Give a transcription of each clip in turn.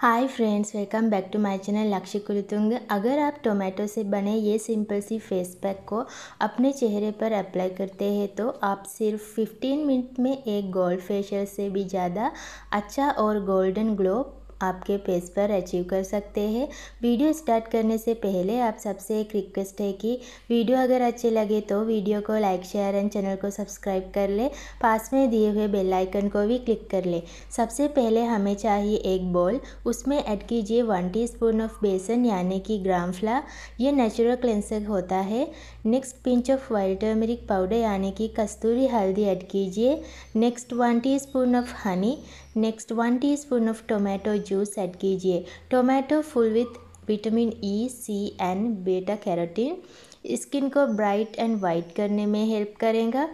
hi friends welcome back to my channel Lakshya Kultung अगर आप tomato से बने ये सिंपल सी फेस पैक को अपने चेहरे पर अप्लाई करते हैं तो आप सिर्फ 15 मिनट में एक गोल्ड फेशियल से भी ज़्यादा अच्छा और गोल्डन ग्लो आपके पेज पर अचीव कर सकते हैं वीडियो स्टार्ट करने से पहले आप सबसे एक रिक्वेस्ट है कि वीडियो अगर अच्छे लगे तो वीडियो को लाइक शेयर एंड चैनल को सब्सक्राइब कर ले पास में दिए हुए बेल आइकन को भी क्लिक कर ले सबसे पहले हमें चाहिए एक बॉल उसमें ऐड कीजिए वन टीस्पून ऑफ बेसन यानी कि ग्राम फ्ला ये नेचुरल क्लेंसर होता है next pinch of white turmeric powder यानी कि कस्तूरी हल्दी ऐड कीजिए next one spoon of honey next one spoon of tomato juice add कीजिए tomato full with vitamin E C and beta carotene skin को bright and white करने में help करेगा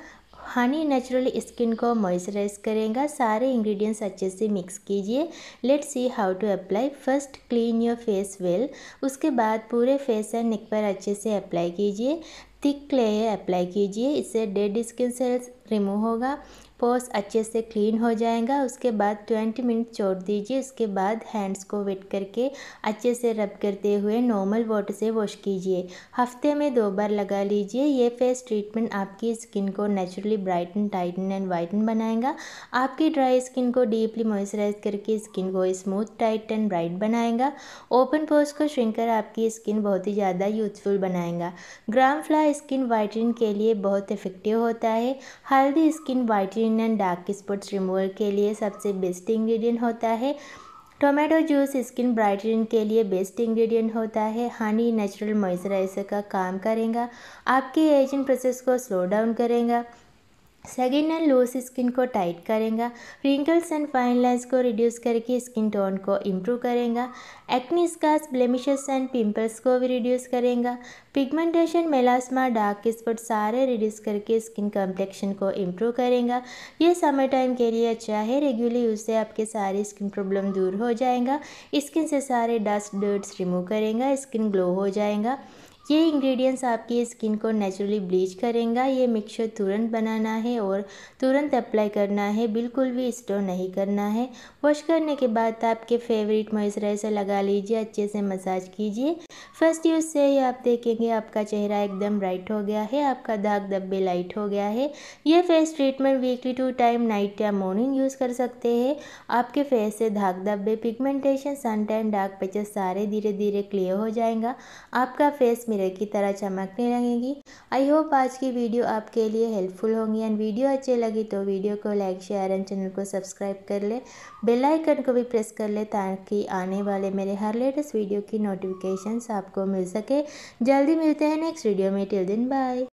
हनी नेचुरली स्किन को मॉइस्चराइज करेगा सारे ingredients अच्छे से मिक्स कीजिए let see how to apply first clean your face well उसके बाद पूरे फेस एंड नेक पर अच्छे से अप्लाई कीजिए थिक लेयर अप्लाई कीजिए इससे डेड स्किन सेल्स रिमूव होगा पर्स अच्छे से क्लीन हो जाएगा उसके बाद ट्वेंटी मिनट छोड़ दीजिए उसके बाद हैंड्स को वेट करके अच्छे से रब करते हुए नॉर्मल वाटर से वॉश कीजिए हफ्ते में दो बार लगा लीजिए ये फेस ट्रीटमेंट आपकी स्किन को naturally brighten tighten and whiten बनाएगा आपकी ड्राई स्किन को डीपली मॉइस्चराइज करके स्किन को स्मूथ टाइट एंड ब्राइट बनाएगा ओपन पोर्स को श्रिंक कर आपकी स्किन बहुत ही ज़्यादा यूजफुल बनाएगा ग्राम फ्ला स्किन वाइटनिंग के लिए बहुत इफेक्टिव होता है हल्दी skin whitening skin and dark spots remover के लिए सबसे बेस्ट इंग्रेडिएंट होता है टोमेटो जूस स्किन ब्राइटनिंग के लिए बेस्ट इंग्रेडिएंट होता है हनी नेचुरल मॉइस्चराइजर का काम करेगा आपके एजिंग प्रोसेस को स्लो डाउन करेगा सेकेंड है लूज स्किन को टाइट करेगा रिंकल्स एंड फाइन लाइन्स को रिड्यूस करके स्किन टोन को इम्प्रूव करेगा acne scars blemishes and pimples को भी रिड्यूस करेगा पिगमेंटेशन मेलास्मा डार्क स्पॉट सारे रिड्यूस करके स्किन कम्प्लेक्शन को इम्प्रूव करेगा ये समर टाइम के लिए अच्छा है रेगुलर यूज से आपके सारे स्किन प्रॉब्लम दूर हो जाएगा स्किन से सारे डस्ट डर्ट्स रिमूव करेगा स्किन ग्लो हो जाएगा ये इंग्रेडिएंट्स आपकी स्किन को नेचुरली ब्लीच करेगा ये मिक्सचर तुरंत बनाना है और तुरंत अप्लाई करना है बिल्कुल भी स्टोर नहीं करना है वॉश करने के बाद आपके फेवरेट मॉइस्चराइज़र लगा लीजिए अच्छे से मसाज कीजिए फर्स्ट यूज़ से ही आप देखेंगे आपका चेहरा एकदम ब्राइट हो गया है आपका दाग धब्बे लाइट हो गया है ये face treatment weekly two time night या मॉर्निंग यूज़ कर सकते हैं आपके फेस से दाग धब्बे pigmentation sun tan dark patches सारे धीरे धीरे क्लियर हो जाएगा आपका फेस मिरर की तरह चमकने लगेंगी आई होप आज की वीडियो आपके लिए हेल्पफुल होंगी एंड वीडियो अच्छी लगी तो वीडियो को लाइक शेयर एंड चैनल को सब्सक्राइब कर ले बेल आइकन को भी प्रेस कर ले ताकि आने वाले मेरे हर लेटेस्ट वीडियो की नोटिफिकेशन आपको मिल सके जल्दी मिलते हैं नेक्स्ट वीडियो में टिल दिन बाय